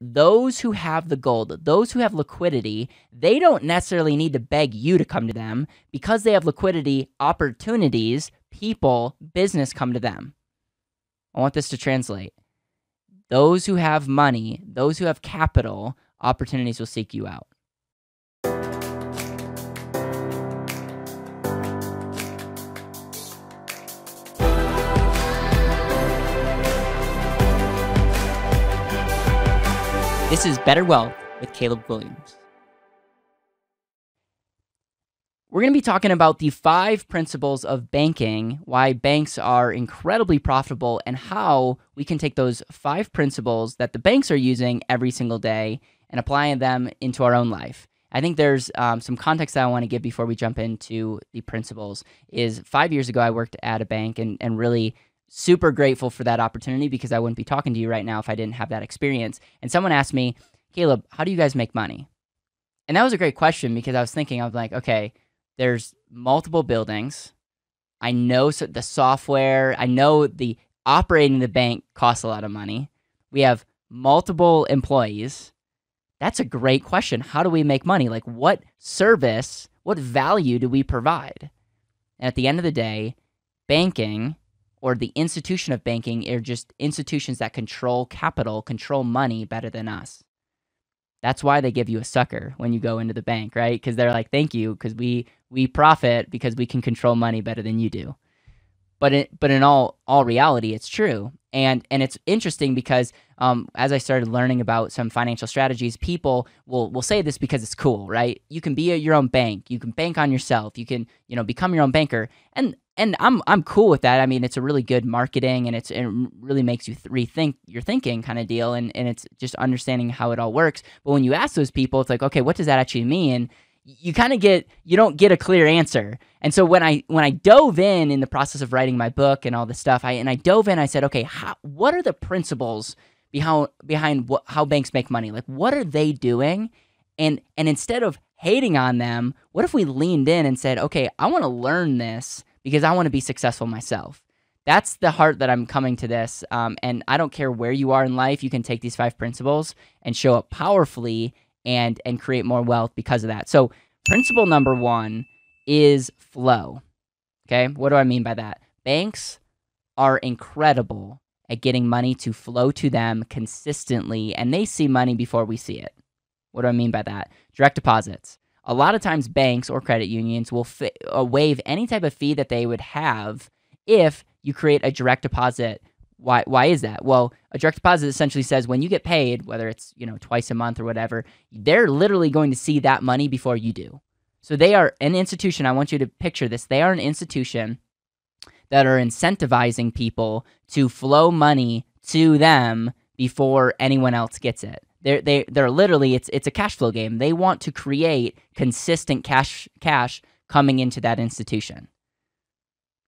those who have the gold, those who have liquidity, they don't necessarily need to beg you to come to them because they have liquidity, opportunities, people, business come to them. I want this to translate. Those who have money, those who have capital, opportunities will seek you out. This is Better Wealth with Caleb Williams. We're going to be talking about the five principles of banking, why banks are incredibly profitable, and how we can take those five principles that the banks are using every single day and applying them into our own life. I think there's um, some context that I want to give before we jump into the principles. Is five years ago, I worked at a bank and, and really super grateful for that opportunity because I wouldn't be talking to you right now if I didn't have that experience. And someone asked me, Caleb, how do you guys make money? And that was a great question because I was thinking, I was like, okay, there's multiple buildings. I know the software, I know the operating the bank costs a lot of money. We have multiple employees. That's a great question. How do we make money? Like, what service, what value do we provide? And at the end of the day, banking or the institution of banking are just institutions that control capital, control money better than us. That's why they give you a sucker when you go into the bank, right? Because they're like, "Thank you, because we we profit because we can control money better than you do." But it, but in all all reality, it's true, and and it's interesting because um, as I started learning about some financial strategies, people will will say this because it's cool, right? You can be a, your own bank, you can bank on yourself, you can you know become your own banker, and and I'm I'm cool with that. I mean, it's a really good marketing, and it's it really makes you rethink your thinking kind of deal, and and it's just understanding how it all works. But when you ask those people, it's like, okay, what does that actually mean? You kind of get you don't get a clear answer. And so when I when I dove in in the process of writing my book and all this stuff, I and I dove in, I said, okay, how, what are the principles behind behind what, how banks make money? Like, what are they doing? And and instead of hating on them, what if we leaned in and said, okay, I want to learn this because I want to be successful myself. That's the heart that I'm coming to this. Um, and I don't care where you are in life, you can take these five principles and show up powerfully and and create more wealth because of that. So principle number one is flow. Okay, what do I mean by that? Banks are incredible at getting money to flow to them consistently, and they see money before we see it. What do I mean by that? Direct deposits a lot of times banks or credit unions will uh, waive any type of fee that they would have if you create a direct deposit why why is that well a direct deposit essentially says when you get paid whether it's you know twice a month or whatever they're literally going to see that money before you do so they are an institution i want you to picture this they are an institution that are incentivizing people to flow money to them before anyone else gets it they're they they're literally it's it's a cash flow game. They want to create consistent cash cash coming into that institution.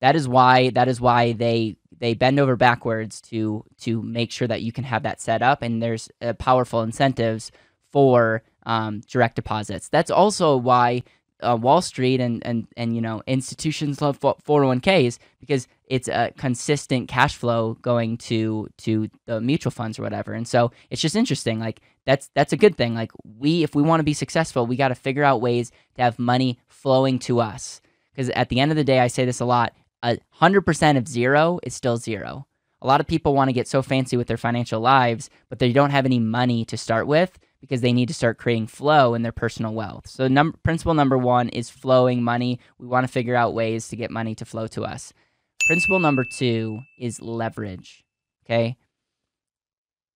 That is why that is why they they bend over backwards to to make sure that you can have that set up and there's uh, powerful incentives for um, direct deposits. That's also why uh, Wall Street and and and you know institutions love 401ks because it's a consistent cash flow going to to the mutual funds or whatever. And so it's just interesting. Like that's that's a good thing. Like we if we want to be successful, we got to figure out ways to have money flowing to us. Because at the end of the day, I say this a lot: a hundred percent of zero is still zero. A lot of people want to get so fancy with their financial lives, but they don't have any money to start with because they need to start creating flow in their personal wealth. So, num- principle number one is flowing money. We want to figure out ways to get money to flow to us. Principle number two is leverage. Okay.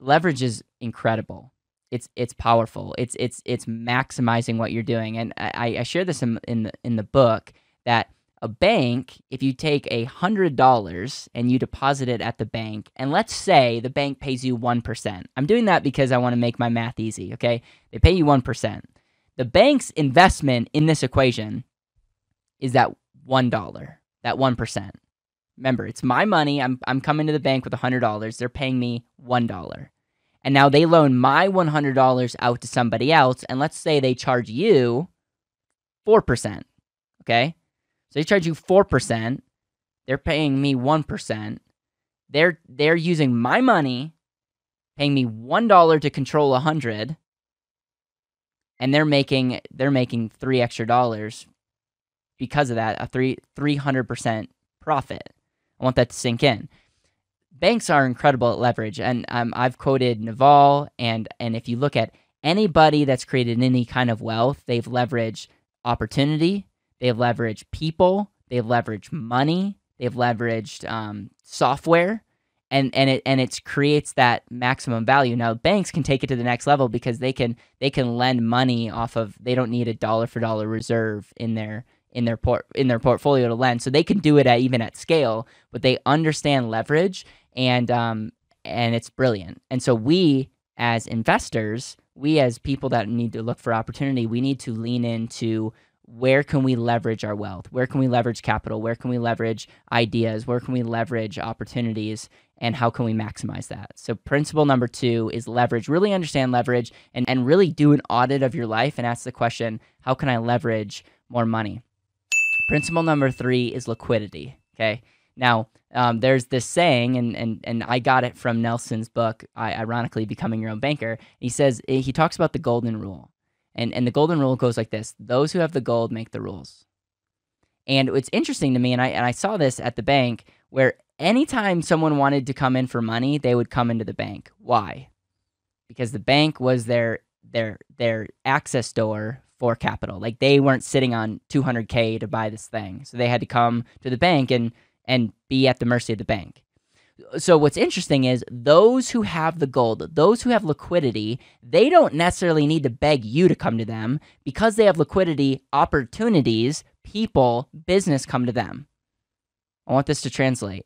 Leverage is incredible. It's it's powerful. It's it's it's maximizing what you're doing. And I, I share this in, in the in the book that a bank, if you take a hundred dollars and you deposit it at the bank, and let's say the bank pays you one percent. I'm doing that because I want to make my math easy. Okay. They pay you one percent. The bank's investment in this equation is that one dollar, that one percent. Remember, it's my money. I'm I'm coming to the bank with $100. They're paying me $1. And now they loan my $100 out to somebody else and let's say they charge you 4%. Okay? So they charge you 4%. They're paying me 1%. They're they're using my money paying me $1 to control 100 and they're making they're making 3 extra dollars because of that, a 3 300% profit. I want that to sink in. Banks are incredible at leverage, and um, I've quoted Naval, and and if you look at anybody that's created any kind of wealth, they've leveraged opportunity, they've leveraged people, they've leveraged money, they've leveraged um, software, and and it and it creates that maximum value. Now banks can take it to the next level because they can they can lend money off of they don't need a dollar for dollar reserve in their in their port in their portfolio to lend. So they can do it at, even at scale, but they understand leverage and um, and it's brilliant. And so we as investors, we as people that need to look for opportunity, we need to lean into where can we leverage our wealth? Where can we leverage capital? Where can we leverage ideas? Where can we leverage opportunities? And how can we maximize that? So, principle number two is leverage. Really understand leverage and, and really do an audit of your life and ask the question how can I leverage more money? Principle number three is liquidity. Okay. Now, um, there's this saying, and, and, and I got it from Nelson's book, ironically, Becoming Your Own Banker. He says, eh, he talks about the golden rule. And, and the golden rule goes like this those who have the gold make the rules. And it's interesting to me, and I, and I saw this at the bank, where anytime someone wanted to come in for money, they would come into the bank. Why? Because the bank was their, their, their access door for capital. Like they weren't sitting on 200k to buy this thing, so they had to come to the bank and and be at the mercy of the bank. So what's interesting is those who have the gold, those who have liquidity, they don't necessarily need to beg you to come to them because they have liquidity, opportunities, people, business come to them. I want this to translate.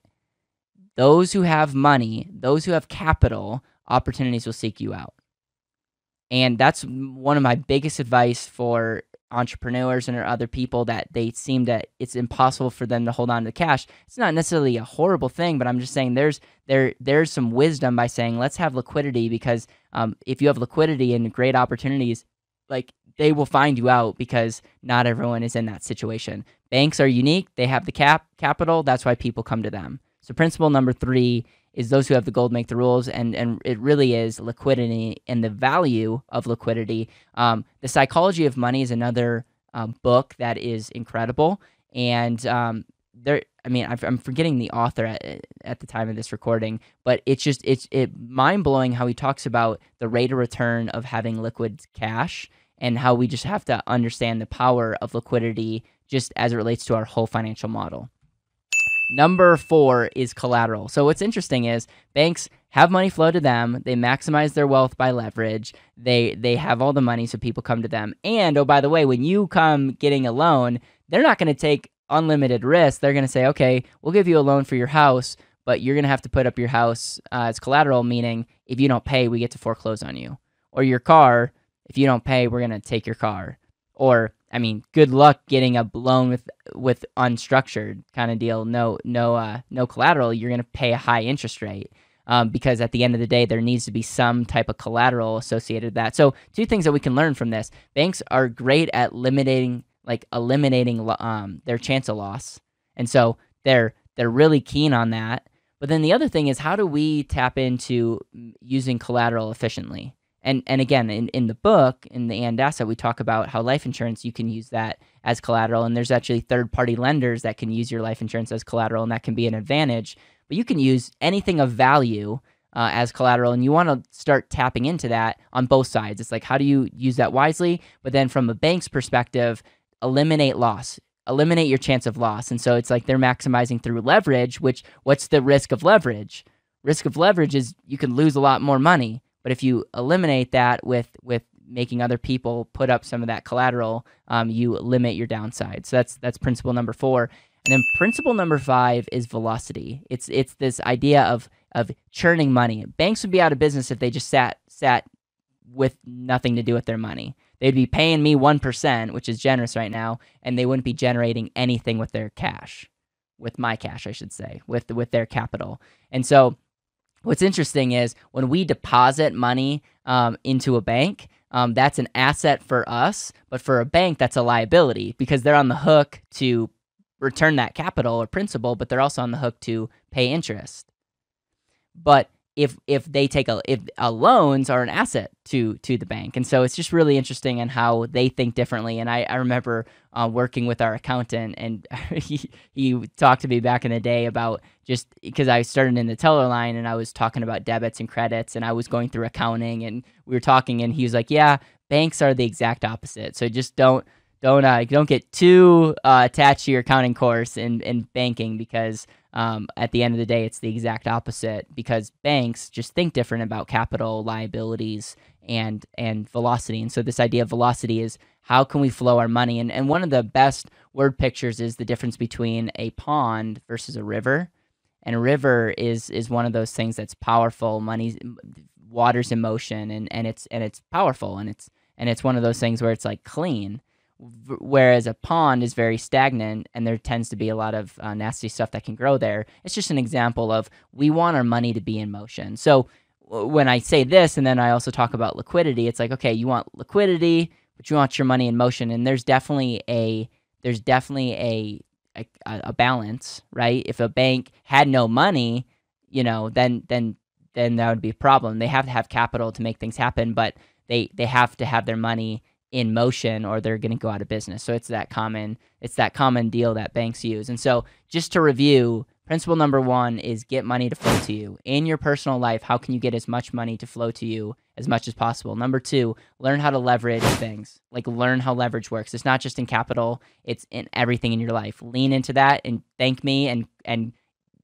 Those who have money, those who have capital, opportunities will seek you out. And that's one of my biggest advice for entrepreneurs and other people that they seem that it's impossible for them to hold on to cash. It's not necessarily a horrible thing, but I'm just saying there's there there's some wisdom by saying let's have liquidity because um, if you have liquidity and great opportunities, like they will find you out because not everyone is in that situation. Banks are unique; they have the cap capital. That's why people come to them. So principle number three is those who have the gold make the rules, and and it really is liquidity and the value of liquidity. Um, the psychology of money is another um, book that is incredible, and um, there. I mean, i am forgetting the author at, at the time of this recording, but it's just it's it mind blowing how he talks about the rate of return of having liquid cash and how we just have to understand the power of liquidity just as it relates to our whole financial model. Number four is collateral. So what's interesting is banks have money flow to them. They maximize their wealth by leverage. They they have all the money, so people come to them. And oh, by the way, when you come getting a loan, they're not going to take unlimited risk. They're going to say, okay, we'll give you a loan for your house, but you're going to have to put up your house uh, as collateral, meaning if you don't pay, we get to foreclose on you, or your car. If you don't pay, we're going to take your car or I mean, good luck getting a loan with with unstructured kind of deal. No, no, uh, no collateral. You're going to pay a high interest rate um, because at the end of the day, there needs to be some type of collateral associated with that. So, two things that we can learn from this: banks are great at limiting, like eliminating um, their chance of loss, and so they're they're really keen on that. But then the other thing is, how do we tap into using collateral efficiently? and and again in, in the book in the and asset we talk about how life insurance you can use that as collateral and there's actually third party lenders that can use your life insurance as collateral and that can be an advantage but you can use anything of value uh, as collateral and you want to start tapping into that on both sides it's like how do you use that wisely but then from a bank's perspective eliminate loss eliminate your chance of loss and so it's like they're maximizing through leverage which what's the risk of leverage risk of leverage is you can lose a lot more money but if you eliminate that with with making other people put up some of that collateral, um, you limit your downside. So that's that's principle number four. And then principle number five is velocity. It's it's this idea of of churning money. Banks would be out of business if they just sat sat with nothing to do with their money. They'd be paying me one percent, which is generous right now, and they wouldn't be generating anything with their cash, with my cash, I should say, with with their capital. And so what's interesting is when we deposit money um, into a bank, um, that's an asset for us, but for a bank, that's a liability because they're on the hook to return that capital or principal, but they're also on the hook to pay interest. But if if they take a if a loans are an asset to to the bank and so it's just really interesting and in how they think differently and i, I remember uh, working with our accountant and he, he talked to me back in the day about just because i started in the teller line and i was talking about debits and credits and i was going through accounting and we were talking and he was like yeah banks are the exact opposite so just don't don't uh, don't get too uh, attached to your accounting course in, in banking because um, at the end of the day, it's the exact opposite because banks just think different about capital liabilities and and velocity. And so this idea of velocity is how can we flow our money? And and one of the best word pictures is the difference between a pond versus a river. And a river is is one of those things that's powerful. money's water's in motion, and and it's and it's powerful, and it's and it's one of those things where it's like clean whereas a pond is very stagnant and there tends to be a lot of uh, nasty stuff that can grow there it's just an example of we want our money to be in motion so when i say this and then i also talk about liquidity it's like okay you want liquidity but you want your money in motion and there's definitely a there's definitely a a, a balance right if a bank had no money you know then then then that would be a problem they have to have capital to make things happen but they they have to have their money in motion or they're going to go out of business. So it's that common it's that common deal that banks use. And so just to review, principle number 1 is get money to flow to you. In your personal life, how can you get as much money to flow to you as much as possible? Number 2, learn how to leverage things. Like learn how leverage works. It's not just in capital, it's in everything in your life. Lean into that and thank me and and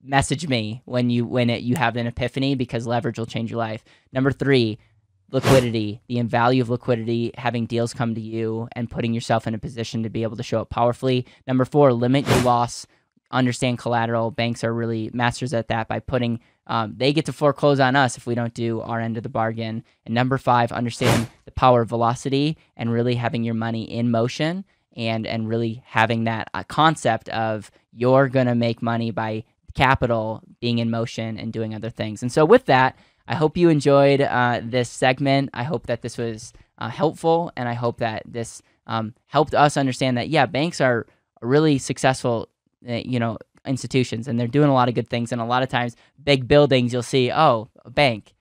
message me when you when it you have an epiphany because leverage will change your life. Number 3, liquidity, the value of liquidity, having deals come to you and putting yourself in a position to be able to show up powerfully. Number four, limit your loss. Understand collateral. Banks are really masters at that by putting, um, they get to foreclose on us if we don't do our end of the bargain. And number five, understand the power of velocity and really having your money in motion and, and really having that uh, concept of you're going to make money by capital being in motion and doing other things. And so with that, I hope you enjoyed uh, this segment. I hope that this was uh, helpful, and I hope that this um, helped us understand that yeah, banks are really successful, eh, you know, institutions, and they're doing a lot of good things. And a lot of times, big buildings, you'll see, oh, a bank,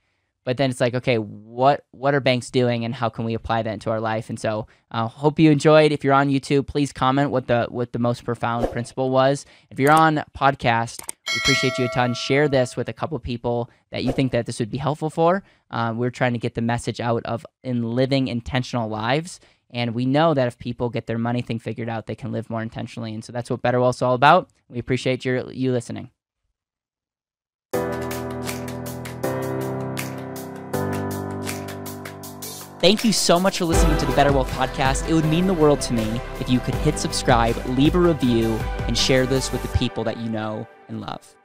but then it's like okay what what are banks doing and how can we apply that into our life and so i uh, hope you enjoyed if you're on youtube please comment what the what the most profound principle was if you're on podcast we appreciate you a ton share this with a couple people that you think that this would be helpful for uh, we're trying to get the message out of in living intentional lives and we know that if people get their money thing figured out they can live more intentionally and so that's what better is all about we appreciate your you listening Thank you so much for listening to the Better Wealth Podcast. It would mean the world to me if you could hit subscribe, leave a review, and share this with the people that you know and love.